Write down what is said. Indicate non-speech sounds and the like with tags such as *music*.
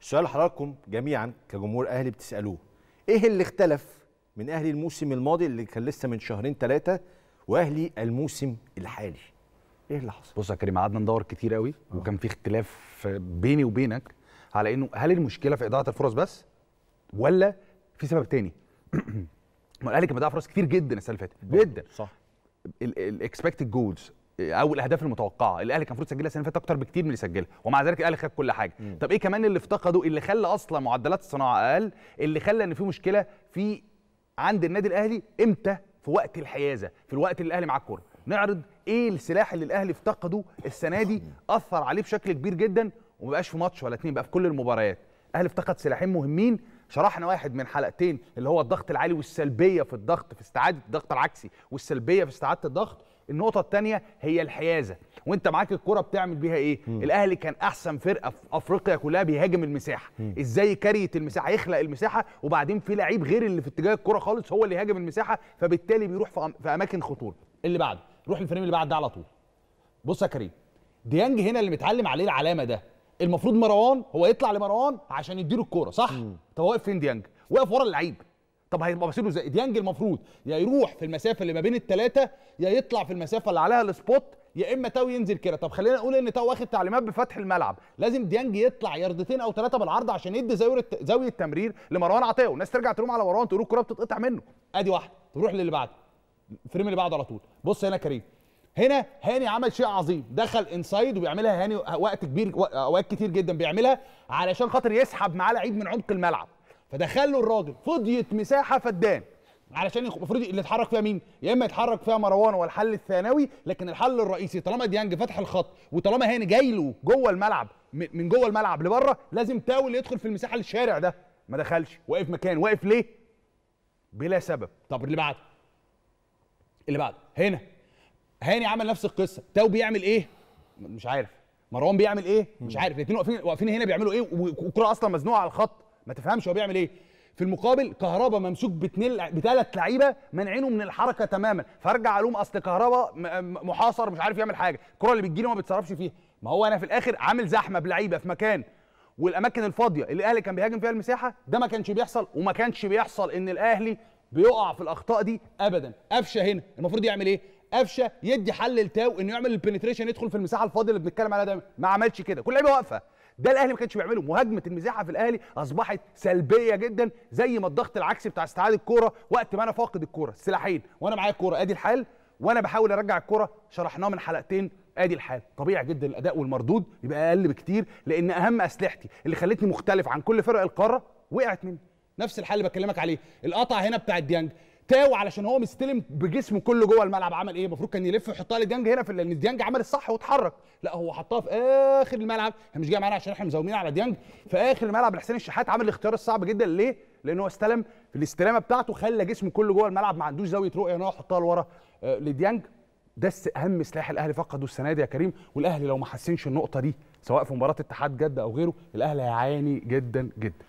السؤال حضراتكم جميعا كجمهور اهلي بتسالوه ايه اللي اختلف من اهلي الموسم الماضي اللي كان لسه من شهرين ثلاثه واهلي الموسم الحالي ايه اللي حصل بص يا كريم قعدنا ندور كتير قوي أوه. وكان في اختلاف بيني وبينك على انه هل المشكله في اضاعه الفرص بس ولا في سبب تاني *clears throat* ما الاهلي كان بيضيع فرص كتير جدا السنه اللي فاتت جدا صح الاكسبكتد جولز او الاهداف المتوقعه الاهلي كان المفروض يسجلها السنه اللي فاتت اكتر بكتير من اللي سجلها ومع ذلك الاهلي خد كل حاجه مم. طب ايه كمان اللي افتقده اللي خلى اصلا معدلات الصناعه اقل اللي خلى ان في مشكله في عند النادي الاهلي امتى في وقت الحيازه في الوقت اللي الاهلي معاه الكوره نعرض ايه السلاح اللي الاهلي افتقده السنه دي اثر عليه بشكل كبير جدا ومبقاش في ماتش ولا اتنين بقى في كل المباريات الاهلي افتقد سلاحين مهمين شرحنا واحد من حلقتين اللي هو الضغط العالي والسلبيه في الضغط في استعاده الضغط العكسي والسلبيه في استعاده الضغط النقطة الثانية هي الحيازة وانت معاك الكرة بتعمل بيها ايه مم. الاهلي كان احسن فرقة في افريقيا كلها بيهاجم المساحة مم. ازاي كارية المساحة يخلق المساحة وبعدين في لعيب غير اللي في اتجاه الكرة خالص هو اللي يهاجم المساحة فبالتالي بيروح في, في اماكن خطورة اللي بعد روح الفريم اللي بعد ده على طول بص يا كريم ديانج هنا اللي متعلم عليه العلامة ده المفروض مروان هو يطلع لمروان عشان يديله الكوره صح مم. طب واقف فين ديانج واقف ورا اللعيب طب هيبقى مصيره ازاي ديانج المفروض يا يروح في المسافه اللي ما بين الثلاثه يا يطلع في المسافه اللي عليها السبوت يا اما تاو ينزل كده طب خلينا نقول ان تاو واخد تعليمات بفتح الملعب لازم ديانج يطلع ياردتين او ثلاثه بالعرض عشان يدي زاويه زاويه تمرير لمروان عطيه والناس ترجع تلوم على مروان تقول الكوره بتتقطع منه ادي واحده تروح للي بعده الفريم اللي بعده على طول بص هنا كريم هنا هاني عمل شيء عظيم دخل انسايد وبيعملها هاني وقت كبير اوقات كتير جدا بيعملها علشان خاطر يسحب معاه لعيب من عمق الملعب فدخل له الراجل فضيت مساحه فدان علشان المفروض اللي اتحرك فيها مين؟ يا اما يتحرك فيها مروان والحل الثانوي لكن الحل الرئيسي طالما ديانج فتح الخط وطالما هاني جاي له جوه الملعب من جوه الملعب لبره لازم تاول يدخل في المساحه الشارع ده ما دخلش واقف مكان واقف ليه؟ بلا سبب طب اللي بعده اللي بعده هنا هاني عمل نفس القصه تاو بيعمل ايه مش عارف مروان بيعمل ايه مش عارف الاثنين واقفين واقفين هنا بيعملوا ايه والكره اصلا مزنوقه على الخط ما تفهمش هو بيعمل ايه في المقابل كهربا ممسوك باتنين بثلاث لعيبه مانعينه من الحركه تماما فارجع الوم اصل كهربا محاصر مش عارف يعمل حاجه الكره اللي بتجيله ما بيتصرفش فيها ما هو انا في الاخر عامل زحمه بلعيبه في مكان والاماكن الفاضيه اللي الاهلي كان بيهاجم فيها المساحه ده ما كانش بيحصل وما كانش بيحصل ان الاهلي بيقع في الاخطاء دي ابدا قفشه هنا المفروض يعمل ايه قفشه يدي حل لتاو انه يعمل البنتريشن يدخل في المساحه الفاضيه اللي بنتكلم عليها دايما ما عملش كده كل لعيبه واقفه ده الاهلي ما كانش بيعمله مهاجمه المساحه في الاهلي اصبحت سلبيه جدا زي ما الضغط العكسي بتاع استعاد الكوره وقت ما انا فاقد الكوره السلاحين وانا معايا الكوره ادي الحال وانا بحاول ارجع الكوره شرحناه من حلقتين ادي الحال طبيعي جدا الاداء والمردود يبقى اقل بكتير لان اهم اسلحتي اللي خلتني مختلف عن كل فرق القاره وقعت مني نفس الحل اللي بكلمك عليه القطع هنا بتاع ديانج تاو علشان هو مستلم بجسمه كله جوه الملعب عمل ايه المفروض كان يلف ويحطها لديانج هنا في لان ديانج عمل الصح واتحرك لا هو حطها في اخر الملعب هي مش جايه معانا عشان احنا مزومين على ديانج في اخر الملعب لحسين الشحات عمل الاختيار الصعب جدا ليه لان هو استلم في الاستلامه بتاعته خلى جسمه كله جوه الملعب ما عندوش زاويه رؤيه ان هو يحطها لورا آه، لديانج ده اهم سلاح الاهلي فقده السنه دي يا كريم والاهلي لو ما حسنش النقطه دي سواء في مباراه اتحاد جده او غيره الاهلي هيعاني جدا جدا